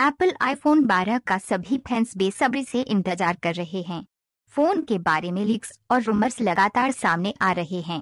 Apple iPhone 12 का सभी fans बेसब्री से इंतजार कर रहे हैं फोन के बारे में लीक्स और रूमर्स लगातार सामने आ रहे हैं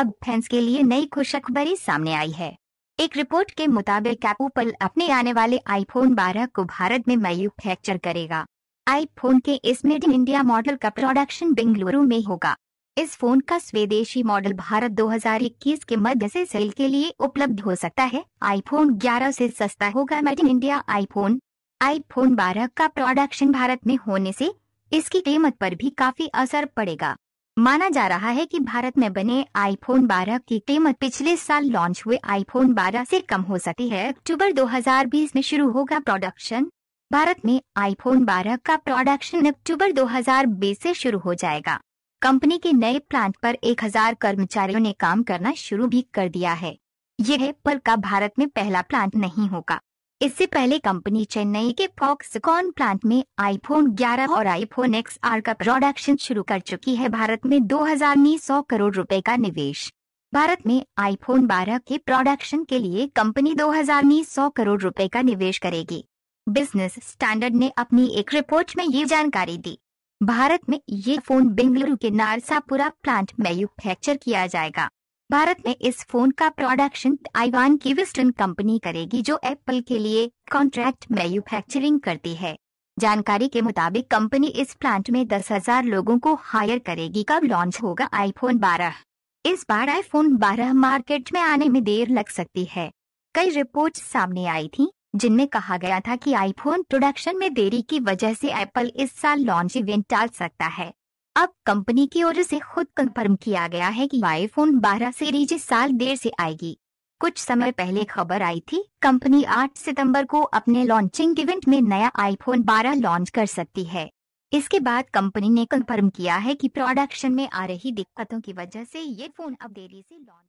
अब फैंस के लिए नई खुशखबरी सामने आई है एक रिपोर्ट के मुताबिक एप्पल अपने आने वाले आईफोन 12 को भारत में मैन्युफैक्चर करेगा आईफोन के इस मेड इन इंडिया मॉडल का प्रोडक्शन बेंगलुरु में होगा इस फोन का स्वदेशी मॉडल भारत 2021 के मध्य से सेल के लिए उपलब्ध हो सकता है आईफोन 11 से सस्ता होगा made in India iPhone iPhone 12 का प्रोडक्शन भारत में होने से इसकी कीमत पर भी काफी असर पड़ेगा माना जा रहा है कि भारत में बने आईफोन 12 की कीमत पिछले साल लॉन्च हुए आईफोन 12 से कम हो सकती है अक्टूबर 2020 में शुरू होगा प्रोडक्शन भारत में आईफोन 12 का प्रोडक्शन अक्टूबर 2020 से शुरू हो जाएगा कंपनी के नए प्लांट पर 1000 कर्मचारियों ने काम करना शुरू भी कर दिया है यह पल का भारत में पहला प्लांट नहीं होगा इससे पहले कंपनी चेन्नई के फॉक्सकॉन प्लांट में आईफोन 11 और आईफोन एक्स आर का प्रोडक्शन शुरू कर चुकी है भारत में दो हजार करोड़ रुपए का निवेश भारत में आईफोन 12 के प्रोडक्शन के लिए कंपनी दो हजार करोड़ रुपए का निवेश करेगी बिजनेस स्टैंडर्ड ने अपनी एक रिपोर्ट में ये जानकारी दी भारत में ये फोन बेंगलुरु के नारसापुरा प्लांट मैन्युफैक्चर किया जाएगा भारत में इस फोन का प्रोडक्शन ताइवान की वेस्टर्न कंपनी करेगी जो एप्पल के लिए कॉन्ट्रैक्ट मैन्युफैक्चरिंग करती है जानकारी के मुताबिक कंपनी इस प्लांट में दस हजार लोगों को हायर करेगी कब लॉन्च होगा आईफोन 12 इस बार आईफोन 12 मार्केट में आने में देर लग सकती है कई रिपोर्ट सामने आई थी जिनमें कहा गया था कि आईफोन प्रोडक्शन में देरी की वजह से एप्पल इस साल लॉन्च इवेंट टाल सकता है अब कंपनी की ओर से खुद कंफर्म किया गया है कि आईफोन 12 सीरीज इस साल देर से आएगी कुछ समय पहले खबर आई थी कंपनी 8 सितंबर को अपने लॉन्चिंग इवेंट में नया आईफोन 12 लॉन्च कर सकती है इसके बाद कंपनी ने कंफर्म किया है कि प्रोडक्शन में आ रही दिक्कतों की वजह से ये फोन अब देरी से लॉन्च